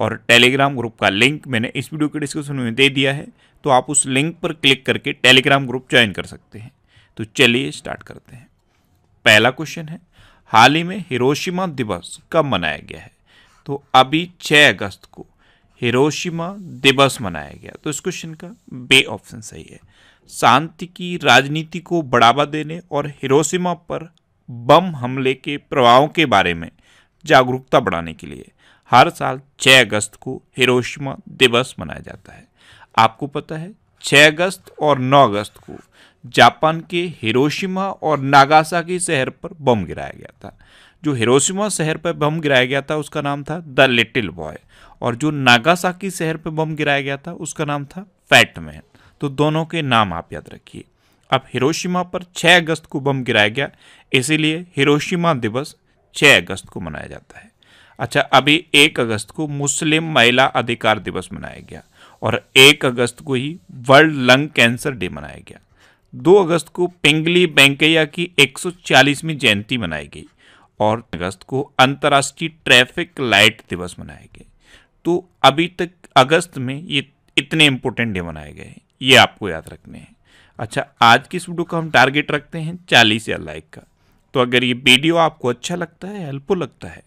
और Telegram group का link मैंने इस वीडियो के डिस्क्रिप्शन में दे दिया है तो आप उस लिंक पर क्लिक करके टेलीग्राम ग्रुप ज्वाइन कर सकते हैं तो चलिए स्टार्ट करते हैं पहला क्वेश्चन है हाल ही में हिरोशिमा दिवस कब मनाया गया है तो अभी 6 अगस्त को हिरोशिमा दिवस मनाया गया तो इस क्वेश्चन का बे ऑप्शन सही है शांति की राजनीति को बढ़ावा देने और हिरोशिमा पर बम हमले के प्रभावों के बारे में जागरूकता बढ़ाने के लिए हर साल 6 अगस्त को हिरोशिमा दिवस मनाया जाता है आपको पता है 6 अगस्त और 9 अगस्त को जापान के हिरोशिमा और नागासा की शहर पर बम गिराया गया था जो हिरोशिमा शहर पर बम गिराया गया था उसका नाम था द लिटिल बॉय और जो नागासा की शहर पर बम गिराया गया था उसका नाम था फैट मैन तो दोनों के नाम आप याद रखिए अब हिरोशिमा पर 6 अगस्त को बम गिराया गया इसीलिए हिरोशिमा दिवस 6 अगस्त को मनाया जाता है अच्छा अभी एक अगस्त को मुस्लिम महिला अधिकार दिवस मनाया गया और एक अगस्त को ही वर्ल्ड लंग कैंसर डे मनाया गया दो अगस्त को पिंगली बैंकैया की 140वीं जयंती मनाई गई और अगस्त को अंतर्राष्ट्रीय ट्रैफिक लाइट दिवस मनाया गया तो अभी तक अगस्त में ये इतने इंपॉर्टेंट डे मनाए गए हैं ये आपको याद रखने हैं अच्छा आज की इस वीडियो का हम टारगेट रखते हैं चालीस या लाइक का तो अगर ये वीडियो आपको अच्छा लगता है हेल्पफुल लगता है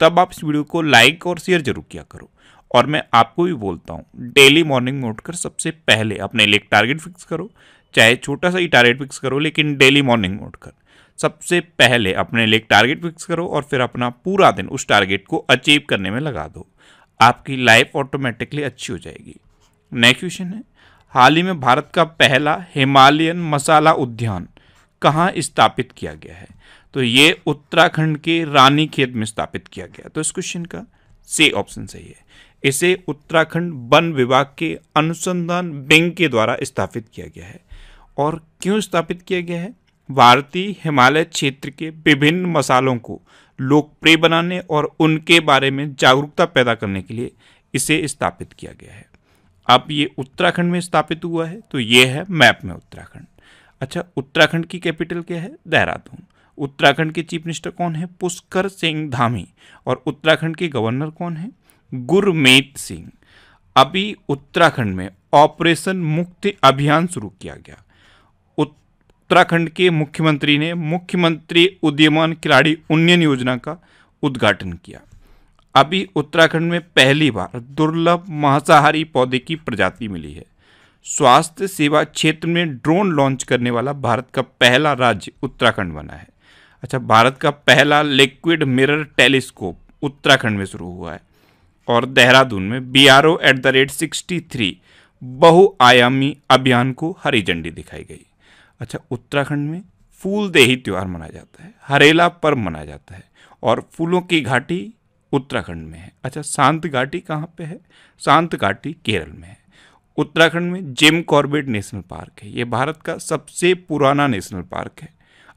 तब आप इस वीडियो को लाइक और शेयर जरूर किया करो और मैं आपको भी बोलता हूँ डेली मॉर्निंग में उठकर सबसे पहले अपने लिए टारगेट फिक्स करो चाहे छोटा सा ही टारगेट फिक्स करो लेकिन डेली मॉर्निंग में उठकर सबसे पहले अपने लिए टारगेट फिक्स करो और फिर अपना पूरा दिन उस टारगेट को अचीव करने में लगा दो आपकी लाइफ ऑटोमेटिकली अच्छी हो जाएगी नेक्स्ट क्वेश्चन है हाल ही में भारत का पहला हिमालयन मसाला उद्यान कहाँ स्थापित किया गया है तो ये उत्तराखंड के रानी खेत में स्थापित किया गया तो इस क्वेश्चन का सी ऑप्शन सही है इसे उत्तराखंड वन विभाग के अनुसंधान बैंक के द्वारा स्थापित किया गया है और क्यों स्थापित किया गया है भारतीय हिमालय क्षेत्र के विभिन्न मसालों को लोकप्रिय बनाने और उनके बारे में जागरूकता पैदा करने के लिए इसे स्थापित किया गया है अब ये उत्तराखंड में स्थापित हुआ है तो ये है मैप में उत्तराखंड अच्छा उत्तराखंड की कैपिटल क्या है देहरादून उत्तराखंड के चीफ मिनिस्टर कौन है पुष्कर सिंह धामी और उत्तराखंड के गवर्नर कौन है गुरमेत सिंह अभी उत्तराखंड में ऑपरेशन मुक्ति अभियान शुरू किया गया उत्तराखंड के मुख्यमंत्री ने मुख्यमंत्री उद्यमान खिलाड़ी उन्नयन योजना का उद्घाटन किया अभी उत्तराखंड में पहली बार दुर्लभ मांसाहारी पौधे की प्रजाति मिली है स्वास्थ्य सेवा क्षेत्र में ड्रोन लॉन्च करने वाला भारत का पहला राज्य उत्तराखंड बना है अच्छा भारत का पहला लिक्विड मिरर टेलीस्कोप उत्तराखंड में शुरू हुआ है और देहरादून में B R O at the rate sixty three बहुआयामी अभियान को हरी झंडी दिखाई गई अच्छा उत्तराखंड में फूल देही त्यौहार मनाया जाता है हरेला पर्व मनाया जाता है और फूलों की घाटी उत्तराखंड में है अच्छा शांत घाटी कहाँ पे है शांत घाटी केरल में है उत्तराखंड में जेम कॉर्बेट नेशनल पार्क है ये भारत का सबसे पुराना नेशनल पार्क है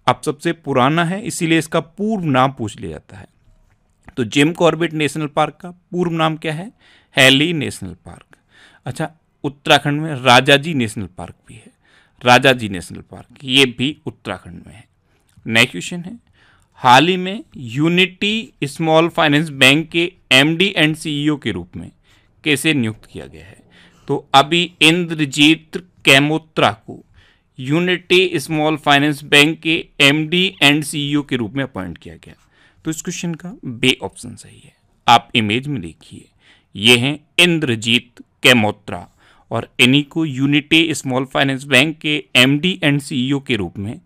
अब सबसे पुराना है इसीलिए इसका पूर्व नाम पूछ लिया जाता है तो जेम कॉर्बेट नेशनल पार्क का पूर्व नाम क्या है हैली नेशनल पार्क अच्छा उत्तराखंड में राजा जी नेशनल पार्क भी है राजा जी नेशनल पार्क ये भी उत्तराखंड में है नेक्स्ट क्वेश्चन है हाल ही में यूनिटी स्मॉल फाइनेंस बैंक के एमडी एंड सीईओ के रूप में कैसे नियुक्त किया गया है तो अभी इंद्रजीत कैमोत्रा को यूनिटी स्मॉल फाइनेंस बैंक के एमडी एंड सीईओ के रूप में अपॉइंट किया गया तो इस क्वेश्चन का बे ऑप्शन सही है आप इमेज में देखिए ये हैं इंद्रजीत कैमोत्रा और इन्हीं को यूनिटी स्मॉल फाइनेंस बैंक के एमडी एंड सीईओ के रूप में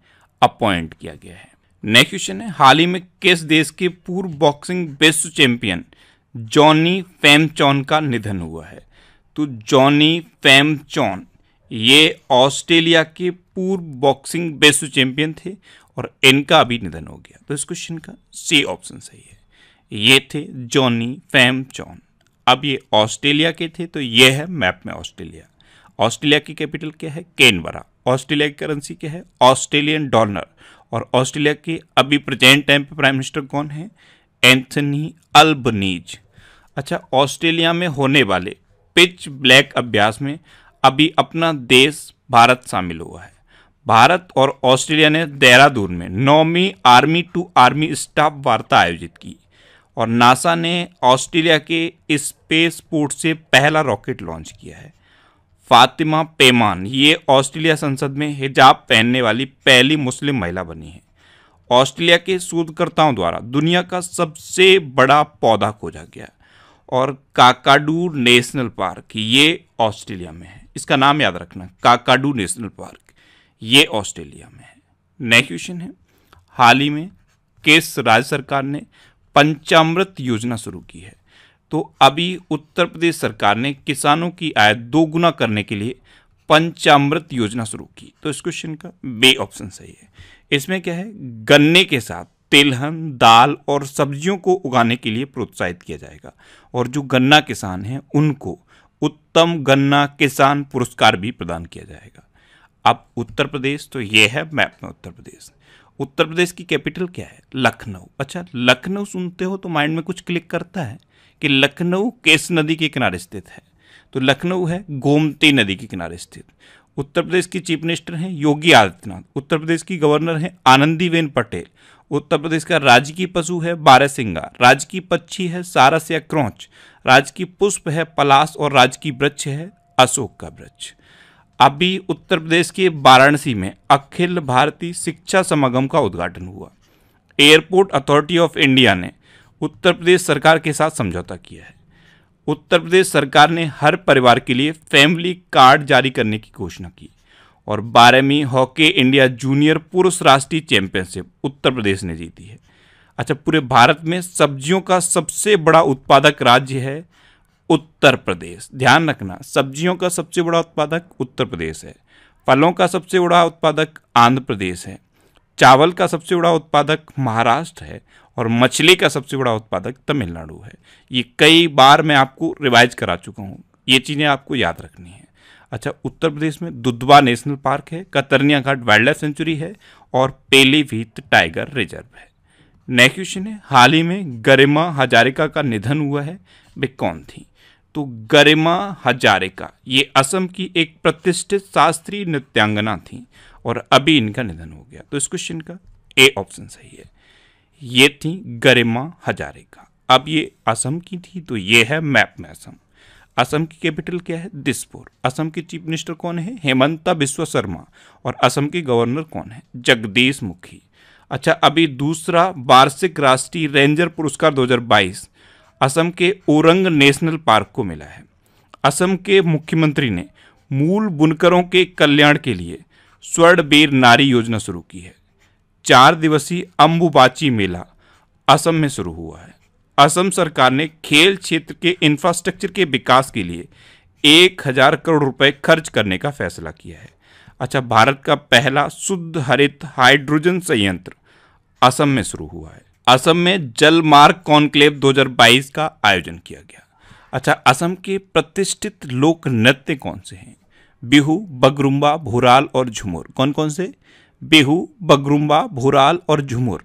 अपॉइंट किया गया है नेक्स्ट क्वेश्चन है हाल ही में किस देश के पूर्व बॉक्सिंग विश्व चैंपियन जॉनी फेमचॉन का निधन हुआ है तो जॉनी फैम जॉन ये ऑस्ट्रेलिया के पूर्व बॉक्सिंग विश्व चैंपियन थे और इनका अभी निधन हो गया तो इस क्वेश्चन का सी ऑप्शन सही है ये थे जॉनी फैम जॉन अब ये ऑस्ट्रेलिया के थे तो ये है मैप में ऑस्ट्रेलिया ऑस्ट्रेलिया की कैपिटल क्या है केनबरा ऑस्ट्रेलिया की करेंसी क्या है ऑस्ट्रेलियन डॉलर और ऑस्ट्रेलिया के अभी प्रेजेंट टाइम पे प्राइम मिनिस्टर कौन है एंथनी अल्बनीज अच्छा ऑस्ट्रेलिया में होने वाले पिच ब्लैक अभ्यास में अभी अपना देश भारत शामिल हुआ है भारत और ऑस्ट्रेलिया ने देहरादून में नौवीं आर्मी टू आर्मी स्टाफ वार्ता आयोजित की और नासा ने ऑस्ट्रेलिया के स्पेस पोर्ट से पहला रॉकेट लॉन्च किया है फातिमा पेमान ये ऑस्ट्रेलिया संसद में हिजाब पहनने वाली पहली मुस्लिम महिला बनी है ऑस्ट्रेलिया के शोधकर्ताओं द्वारा दुनिया का सबसे बड़ा पौधा खोजा गया है और काकाडू नेशनल पार्क ये ऑस्ट्रेलिया में है इसका नाम याद रखना काकाडू नेशनल पार्क ये ऑस्ट्रेलिया में है नेक्स्ट क्वेश्चन है हाल ही में केस राज्य सरकार ने पंचामृत योजना शुरू की है तो अभी उत्तर प्रदेश सरकार ने किसानों की आय दोगुना करने के लिए पंचामृत योजना शुरू की तो इस क्वेश्चन का बे ऑप्शन सही है इसमें क्या है गन्ने के साथ तिलहन दाल और सब्जियों को उगाने के लिए प्रोत्साहित किया जाएगा और जो गन्ना किसान हैं उनको उत्तम गन्ना किसान पुरस्कार भी प्रदान किया जाएगा अब उत्तर प्रदेश तो ये है मैप में उत्तर प्रदेश उत्तर प्रदेश की कैपिटल क्या है लखनऊ अच्छा लखनऊ सुनते हो तो माइंड में कुछ क्लिक करता है कि लखनऊ केस नदी के किनारे स्थित है तो लखनऊ है गोमती नदी के किनारे स्थित उत्तर प्रदेश की चीफ मिनिस्टर हैं योगी आदित्यनाथ उत्तर प्रदेश की गवर्नर हैं आनंदीबेन पटेल उत्तर प्रदेश का राजकीय पशु है बारहसिंगा राजकीय पक्षी है सारस या क्रौच राजकीय पुष्प है पलास और राजकीय वृक्ष है अशोक का वृक्ष अभी उत्तर प्रदेश के वाराणसी में अखिल भारतीय शिक्षा समागम का उद्घाटन हुआ एयरपोर्ट अथॉरिटी ऑफ इंडिया ने उत्तर प्रदेश सरकार के साथ समझौता किया है उत्तर प्रदेश सरकार ने हर परिवार के लिए फैमिली कार्ड जारी करने की घोषणा की और बारहवीं हॉकी इंडिया जूनियर पुरुष राष्ट्रीय चैंपियनशिप उत्तर प्रदेश ने जीती है अच्छा पूरे भारत में सब्जियों का सबसे बड़ा उत्पादक राज्य है उत्तर प्रदेश ध्यान रखना सब्जियों का सबसे बड़ा उत्पादक उत्तर प्रदेश है फलों का सबसे बड़ा उत्पादक आंध्र प्रदेश है चावल का सबसे बड़ा उत्पादक महाराष्ट्र है और मछली का सबसे बड़ा उत्पादक तमिलनाडु है ये कई बार मैं आपको रिवाइज करा चुका हूँ ये चीज़ें आपको याद रखनी है अच्छा उत्तर प्रदेश में दुधवा नेशनल पार्क है Katarniya Ghat wildlife sanctuary है और पेलीभीत टाइगर रिजर्व है नेक्स्ट क्वेश्चन है हाल ही में गरिमा हजारिका का निधन हुआ है वे कौन थी तो गरिमा हजारिका ये असम की एक प्रतिष्ठित शास्त्रीय नृत्यांगना थी और अभी इनका निधन हो गया तो इस क्वेश्चन का ए ऑप्शन सही है ये थी गरिमा हजारिका अब ये असम की थी तो ये है मैप में असम असम की कैपिटल क्या है दिसपुर असम के चीफ मिनिस्टर कौन है हेमंता बिश्व शर्मा और असम के गवर्नर कौन है जगदीश मुखी अच्छा अभी दूसरा वार्षिक राष्ट्रीय रेंजर पुरस्कार 2022 असम के ओरंग नेशनल पार्क को मिला है असम के मुख्यमंत्री ने मूल बुनकरों के कल्याण के लिए स्वर्ण बीर नारी योजना शुरू की है चार दिवसीय अम्बुबाची मेला असम में शुरू हुआ है असम सरकार ने खेल क्षेत्र के इंफ्रास्ट्रक्चर के विकास के लिए एक हजार करोड़ रुपए खर्च करने का फैसला किया है अच्छा भारत का पहला शुद्ध हरित हाइड्रोजन संयंत्र असम में शुरू हुआ है असम में जल मार्ग कॉन्क्लेव 2022 का आयोजन किया गया अच्छा असम के प्रतिष्ठित लोक नृत्य कौन से हैं बिहू बगरुम्बा भूराल और झुमुर कौन कौन से बिहू बगरुम्बा भूराल और झुमुर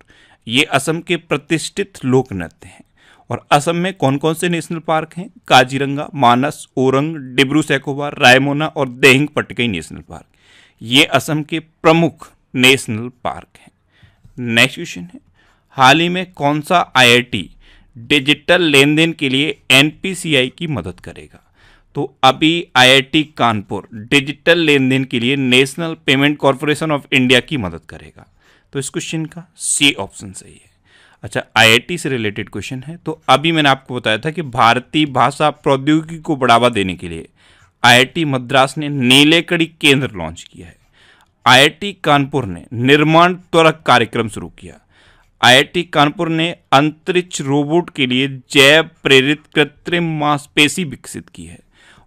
ये असम के प्रतिष्ठित लोक नृत्य हैं और असम में कौन कौन से नेशनल पार्क हैं काजीरंगा मानस ओरंग डिब्रू सैकोबार रायमोना और देहिंग पटकई नेशनल पार्क ये असम के प्रमुख नेशनल पार्क हैं नेक्स्ट क्वेश्चन है हाल ही में कौन सा आईआईटी डिजिटल लेन देन के लिए एनपीसीआई की मदद करेगा तो अभी आईआईटी कानपुर डिजिटल लेन देन के लिए national payment corporation of India की मदद करेगा तो इस क्वेश्चन का सी ऑप्शन सही है अच्छा आईआईटी से रिलेटेड क्वेश्चन है तो अभी मैंने आपको बताया था कि भारतीय भाषा प्रौद्योगिकी को बढ़ावा देने के लिए आईआईटी मद्रास ने नीलेकड़ी केंद्र लॉन्च किया है आईआईटी कानपुर ने निर्माण त्वरक कार्यक्रम शुरू किया आईआईटी कानपुर ने अंतरिक्ष रोबोट के लिए जैव प्रेरित कृत्रिम मांसपेशी विकसित की है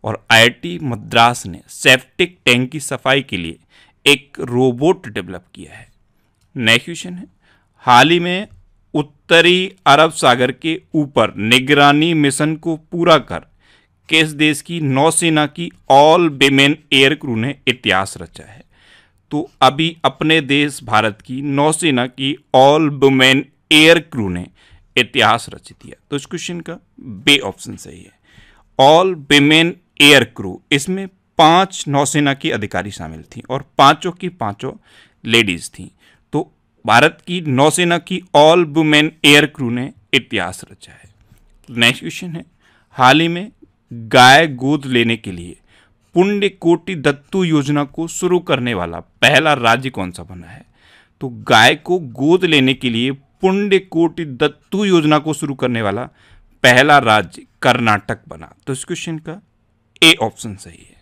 और आई मद्रास ने सेप्टिक टैंक की सफाई के लिए एक रोबोट डेवलप किया है नेक्स्ट क्वेश्चन है हाल ही में उत्तरी अरब सागर के ऊपर निगरानी मिशन को पूरा कर किस देश की नौसेना की ऑल विमेन एयर क्रू ने इतिहास रचा है तो अभी अपने देश भारत की नौसेना की ऑल वुमेन एयर क्रू ने इतिहास रच दिया तो इस क्वेश्चन का बे ऑप्शन सही है ऑल विमेन एयर क्रू इसमें पांच नौसेना की अधिकारी शामिल थी और पांचों की पांचों लेडीज थी भारत की नौसेना की ऑल वुमेन एयर क्रू ने इतिहास रचा है नेक्स्ट क्वेश्चन है हाल ही में गाय गोद लेने के लिए पुण्य कोटि दत्तू योजना को शुरू करने वाला पहला राज्य कौन सा बना है तो गाय को गोद लेने के लिए पुण्य कोटि दत्तू योजना को शुरू करने वाला पहला राज्य कर्नाटक बना तो इस क्वेश्चन का ए ऑप्शन सही है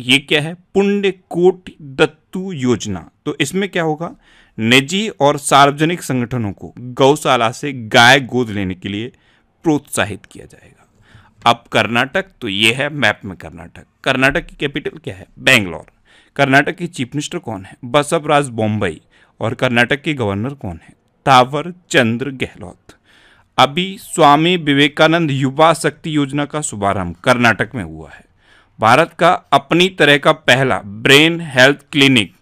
ये क्या है पुण्य कोटि दत्तु योजना तो इसमें क्या होगा निजी और सार्वजनिक संगठनों को गौशाला से गाय गोद लेने के लिए प्रोत्साहित किया जाएगा अब कर्नाटक तो ये है मैप में कर्नाटक कर्नाटक की कैपिटल क्या है बेंगलोर कर्नाटक के चीफ मिनिस्टर कौन है बसवराज बॉम्बई और कर्नाटक के गवर्नर कौन है तावर चंद्र गहलोत अभी स्वामी विवेकानंद युवा शक्ति योजना का शुभारंभ कर्नाटक में हुआ है भारत का अपनी तरह का पहला ब्रेन हेल्थ क्लिनिक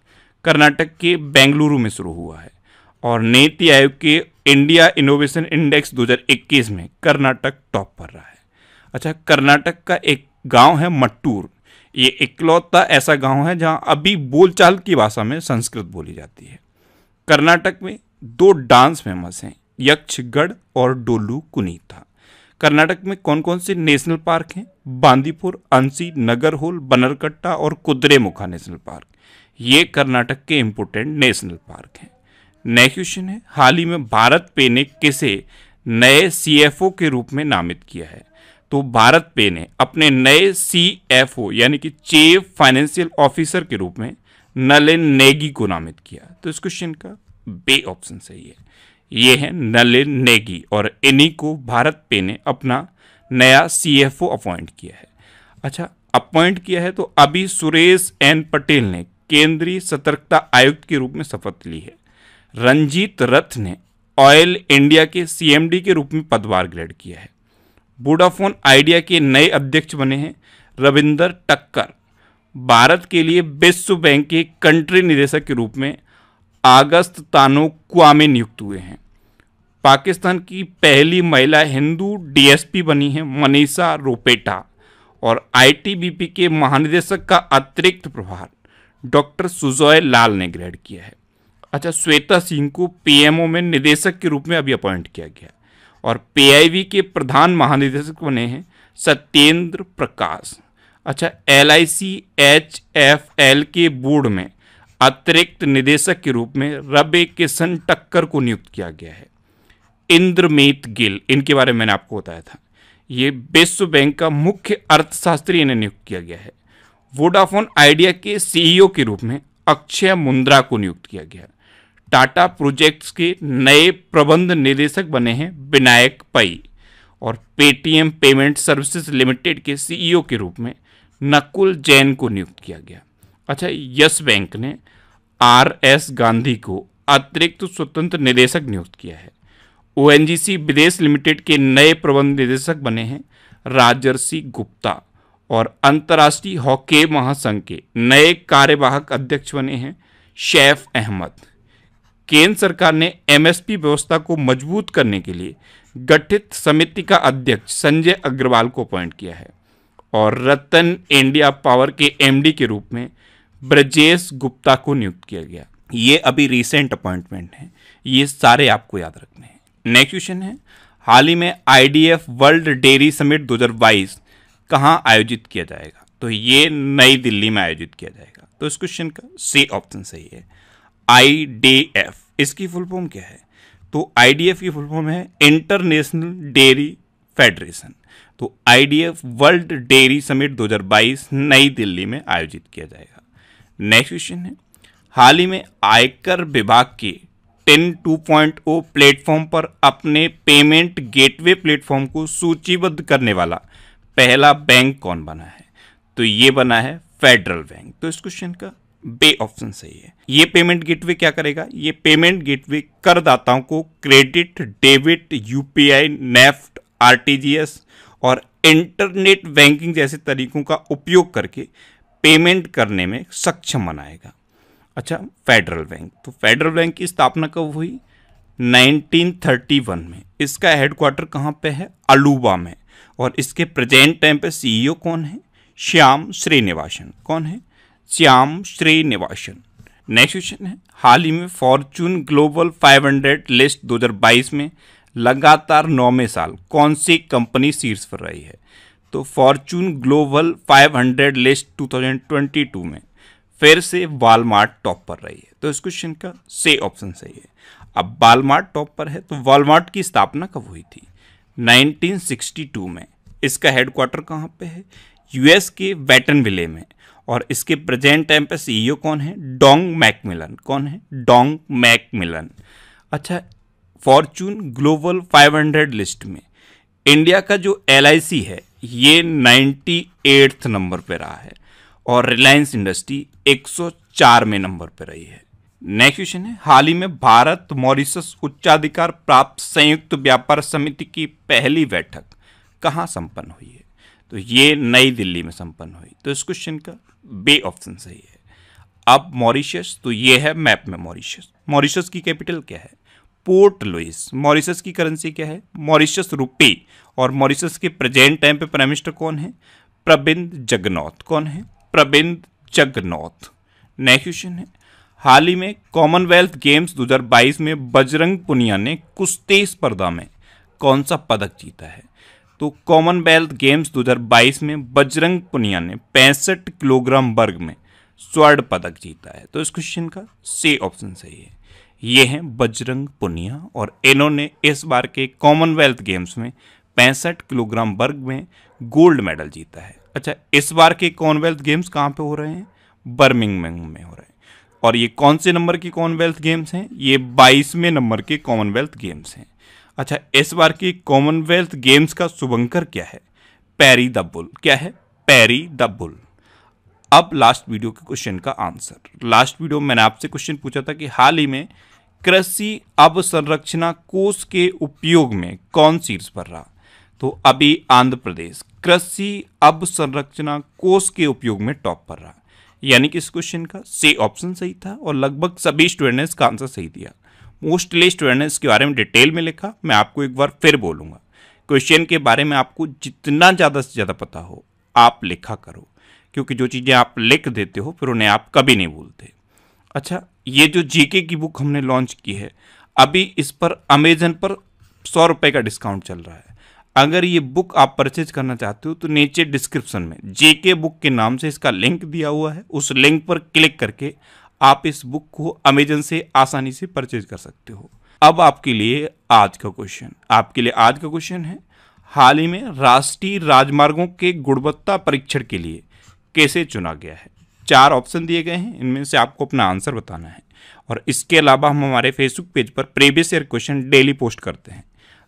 कर्नाटक के बेंगलुरु में शुरू हुआ है और नीति आयोग के इंडिया इनोवेशन इंडेक्स 2021 में कर्नाटक टॉप पर रहा है अच्छा कर्नाटक का एक गांव है मट्टूर ये इकलौता ऐसा गांव है जहां अभी बोलचाल की भाषा में संस्कृत बोली जाती है कर्नाटक में दो डांस फेमस हैं यक्षगढ़ और डोलू कुनीता कर्नाटक में कौन कौन से नेशनल पार्क हैं बांदीपुर अंसी नगरहोल बनरकट्टा और कुद्रेमुखा नेशनल पार्क ये कर्नाटक के इम्पोर्टेंट नेशनल पार्क हैं नेक्स्ट क्वेश्चन है हाल ही में भारत पे ने किसे नए सीएफओ के रूप में नामित किया है तो भारत पे ने अपने नए सीएफओ यानी कि चीफ फाइनेंशियल ऑफिसर के रूप में नलिन नेगी को नामित किया तो इस क्वेश्चन का बे ऑप्शन सही है ये हैं नलिन नेगी और इन्हीं को भारत पे ने अपना नया ओ अपॉइंट किया है अच्छा अपॉइंट किया है तो अभी सुरेश एन पटेल ने केंद्रीय सतर्कता आयुक्त के रूप में शपथ ली है रंजीत रथ ने ऑयल इंडिया के सीएमडी के रूप में पदभार ग्रहण किया है बोडाफोन आइडिया के नए अध्यक्ष बने हैं रविंदर टक्कर भारत के लिए विश्व बैंक के कंट्री निदेशक के रूप में अगस्त तानो क्वामे नियुक्त हुए हैं पाकिस्तान की पहली महिला हिंदू डीएसपी बनी है मनीषा रोपेटा और आईटीबीपी के महानिदेशक का अतिरिक्त प्रभार डॉक्टर सुजॉय लाल ने ग्रहण किया है अच्छा श्वेता सिंह को पीएमओ में निदेशक के रूप में अभी अपॉइंट किया गया और पीआईवी के प्रधान महानिदेशक बने हैं सत्येंद्र प्रकाश अच्छा L I C H F L के बोर्ड में अतिरिक्त निदेशक के रूप में रबे किशन टक्कर को नियुक्त किया गया है इंद्रमीत गिल इनके बारे में मैंने आपको बताया था ये विश्व बैंक का मुख्य अर्थशास्त्री इन्हें नियुक्त किया गया है वोडाफोन आइडिया के सीईओ के रूप में अक्षय मुंद्रा को नियुक्त किया गया टाटा प्रोजेक्ट्स के नए प्रबंध निदेशक बने हैं विनायक पई और पेटीएम पेमेंट सर्विसेज लिमिटेड के सीईओ के रूप में नकुल जैन को नियुक्त किया गया अच्छा यस बैंक ने आर एस गांधी को अतिरिक्त स्वतंत्र निदेशक नियुक्त किया है ओ विदेश लिमिटेड के नए प्रबंध निदेशक बने हैं राजर्षि गुप्ता और अंतर्राष्ट्रीय हॉकी महासंघ के नए कार्यवाहक अध्यक्ष बने हैं शैफ अहमद केंद्र सरकार ने एमएसपी व्यवस्था को मजबूत करने के लिए गठित समिति का अध्यक्ष संजय अग्रवाल को अपॉइंट किया है और रतन इंडिया पावर के एमडी के रूप में ब्रजेश गुप्ता को नियुक्त किया गया ये अभी रिसेंट अपॉइंटमेंट हैं ये सारे आपको याद रखने हैं नेक्स्ट क्वेश्चन है हाल ही में आईडीएफ वर्ल्ड डेयरी समिट 2022 कहाँ आयोजित किया जाएगा तो ये नई दिल्ली में आयोजित किया जाएगा तो इस क्वेश्चन का सी ऑप्शन सही है आई डी एफ इसकी फुल फॉर्म क्या है तो आई डी एफ की फुल फॉर्म है इंटरनेशनल डेयरी फेडरेशन तो आईडीएफ वर्ल्ड डेयरी समिट 2022 नई दिल्ली में आयोजित किया जाएगा नेक्स्ट क्वेश्चन है हाल ही में आयकर विभाग की TIN two point O platform पर अपने पेमेंट गेटवे प्लेटफॉर्म को सूचीबद्ध करने वाला पहला बैंक कौन बना है तो ये बना है फेडरल बैंक तो इस क्वेश्चन का बे ऑप्शन सही है ये पेमेंट गेटवे क्या करेगा ये पेमेंट गेटवे करदाताओं को credit debit UPI NEFT RTGS और इंटरनेट बैंकिंग जैसे तरीकों का उपयोग करके पेमेंट करने में सक्षम बनाएगा अच्छा फेडरल बैंक तो फेडरल बैंक की स्थापना कब हुई 1931 में इसका हेडक्वार्टर कहाँ पे है अलूबा में और इसके प्रेजेंट टाइम पे सीईओ e कौन है श्याम श्रीनिवासन कौन है श्याम श्रीनिवासन नेक्स्ट क्वेश्चन है हाल ही में फॉर्चून ग्लोबल 500 लिस्ट 2022 में लगातार नौवें साल कौन सी कंपनी शीर्ष पर रही है तो फॉर्चून ग्लोबल 500 लिस्ट 2022 में फिर से वालमार्ट टॉप पर रही है तो इस क्वेश्चन का से ऑप्शन सही है अब वालमार्ट टॉप पर है तो वालमार्ट की स्थापना कब हुई थी 1962 में इसका हेडक्वार्टर कहाँ पे है यूएस के विले में और इसके प्रेजेंट टाइम पर सीईओ कौन है डोंग मैकमिलन कौन है डोंग मैकमिलन अच्छा फॉर्चून ग्लोबल 500 लिस्ट में इंडिया का जो एल है ये नाइन्टी नंबर पर रहा है और रिलायंस इंडस्ट्री 104 में नंबर पर रही है नेक्स्ट क्वेश्चन है हाल ही में भारत मॉरिशस उच्चाधिकार प्राप्त संयुक्त व्यापार समिति की पहली बैठक कहाँ संपन्न हुई है तो ये नई दिल्ली में संपन्न हुई तो इस क्वेश्चन का बे ऑप्शन सही है अब मॉरिशस तो ये है मैप में मॉरिशस मॉरिशस की कैपिटल क्या है पोर्ट लुइस मॉरिशस की करेंसी क्या है मॉरिशस रुपी और मॉरिशस के प्रेजेंट टाइम पे प्राइम मिनिस्टर कौन है प्रबिंद जगनौथ कौन है प्रबिंद जगनौथ नेक्स्ट क्वेश्चन है हाल ही में कॉमनवेल्थ गेम्स 2022 में बजरंग पुनिया ने कुश्ती स्पर्धा में कौन सा पदक जीता है तो कॉमनवेल्थ गेम्स 2022 में बजरंग पुनिया ने पैंसठ किलोग्राम वर्ग में स्वर्ण पदक जीता है तो इस क्वेश्चन का सी ऑप्शन सही है ये हैं बजरंग पुनिया और इन्होंने इस बार के कॉमनवेल्थ गेम्स में पैंसठ किलोग्राम वर्ग में गोल्ड मेडल जीता है अच्छा इस बार के कॉमनवेल्थ गेम्स कहाँ पे हो रहे हैं बर्मिंग में हो रहे हैं और ये कौन से नंबर के कॉमनवेल्थ गेम्स हैं ये बाईसवें नंबर के कॉमनवेल्थ गेम्स हैं अच्छा इस बार की कॉमनवेल्थ गेम्स का शुभंकर क्या है पैरी द बुल क्या है पैरी द बुल अब लास्ट वीडियो के क्वेश्चन का आंसर लास्ट वीडियो मैंने आपसे क्वेश्चन पूछा था कि हाल ही में कृषि अवसंरचना कोष के उपयोग में कौन शीर्ष पर रहा तो अभी आंध्र प्रदेश कृषि अवसंरचना कोष के उपयोग में टॉप पर रहा यानी कि इस क्वेश्चन का से ऑप्शन सही था और लगभग सभी स्टूडेंट ने इसका आंसर सही दिया मोस्टली स्टूडेंट ने इसके बारे में डिटेल में लिखा मैं आपको एक बार फिर बोलूँगा क्वेश्चन के बारे में आपको जितना ज़्यादा से ज़्यादा पता हो आप लिखा करो क्योंकि जो चीज़ें आप लिख देते हो फिर उन्हें आप कभी नहीं भूलते अच्छा ये जो जीके की बुक हमने लॉन्च की है अभी इस पर अमेजन पर सौ रुपये का डिस्काउंट चल रहा है अगर ये बुक आप परचेज करना चाहते हो तो नीचे डिस्क्रिप्शन में जेके बुक के नाम से इसका लिंक दिया हुआ है उस लिंक पर क्लिक करके आप इस बुक को अमेजन से आसानी से परचेज कर सकते हो अब आपके लिए आज का क्वेश्चन आपके लिए आज का क्वेश्चन है हाल ही में राष्ट्रीय राजमार्गों के गुणवत्ता परीक्षण के लिए कैसे चुना गया है चार ऑप्शन दिए गए हैं इनमें से आपको अपना आंसर बताना है और इसके अलावा हम हमारे फेसबुक पेज पर previous year question daily post करते हैं